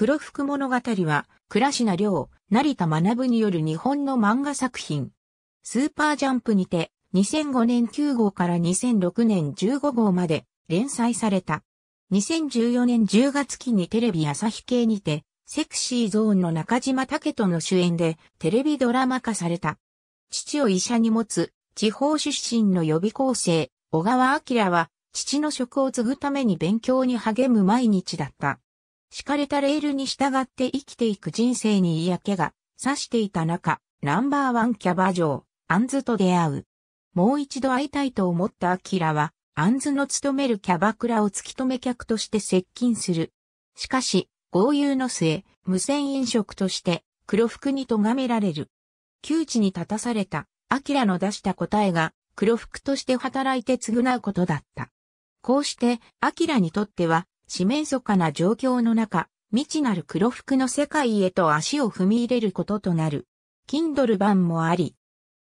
黒服物語は、倉科良、成田学による日本の漫画作品。スーパージャンプにて、2005年9号から2006年15号まで連載された。2014年10月期にテレビ朝日系にて、セクシーゾーンの中島武人の主演でテレビドラマ化された。父を医者に持つ地方出身の予備校生、小川明は父の職を継ぐために勉強に励む毎日だった。敷かれたレールに従って生きていく人生に嫌気がさしていた中、ナンバーワンキャバ嬢、アンズと出会う。もう一度会いたいと思ったアキラは、アンズの勤めるキャバクラを突き止め客として接近する。しかし、豪遊の末、無線飲食として黒服に咎められる。窮地に立たされた、アキラの出した答えが、黒服として働いて償うことだった。こうして、アキラにとっては、四面楚歌な状況の中、未知なる黒服の世界へと足を踏み入れることとなる。Kindle 版もあり、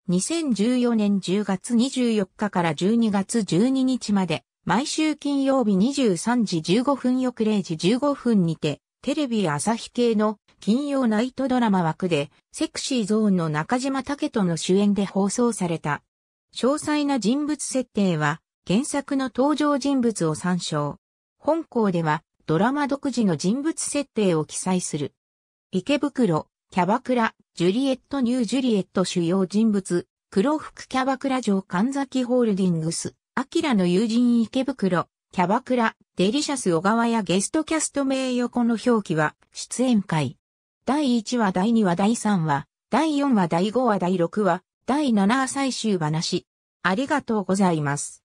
2014年10月24日から12月12日まで、毎週金曜日23時15分翌0時15分にて、テレビ朝日系の金曜ナイトドラマ枠で、セクシーゾーンの中島武人の主演で放送された。詳細な人物設定は、原作の登場人物を参照。本校ではドラマ独自の人物設定を記載する。池袋、キャバクラ、ジュリエット・ニュー・ジュリエット主要人物、黒服キャバクラ城神崎ホールディングス、アキラの友人池袋、キャバクラ、デリシャス小川やゲストキャスト名横の表記は出演会。第1話第2話第3話、第4話第5話第6話、第7話最終話なし。ありがとうございます。